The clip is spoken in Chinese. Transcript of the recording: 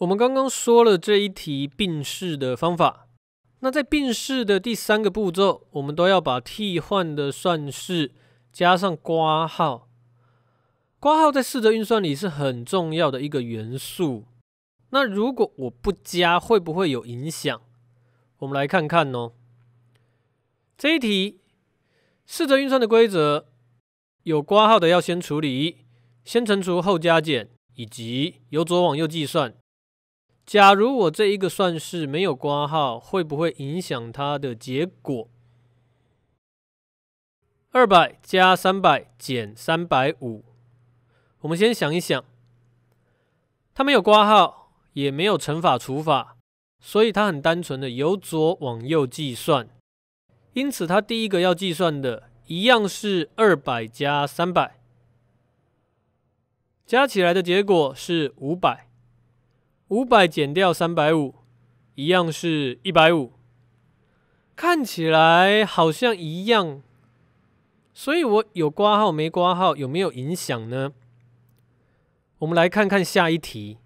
我们刚刚说了这一题并式的方法。那在并式的第三个步骤，我们都要把替换的算式加上括号。括号在四则运算里是很重要的一个元素。那如果我不加，会不会有影响？我们来看看哦。这一题四则运算的规则有：括号的要先处理，先乘除后加减，以及由左往右计算。假如我这一个算式没有挂号，会不会影响它的结果？二百加三百减三百五，我们先想一想。它没有挂号，也没有乘法除法，所以它很单纯的由左往右计算。因此，它第一个要计算的一样是二百加三百，加起来的结果是五百。五百减掉三百五，一样是一百五。看起来好像一样，所以我有挂号没挂号有没有影响呢？我们来看看下一题。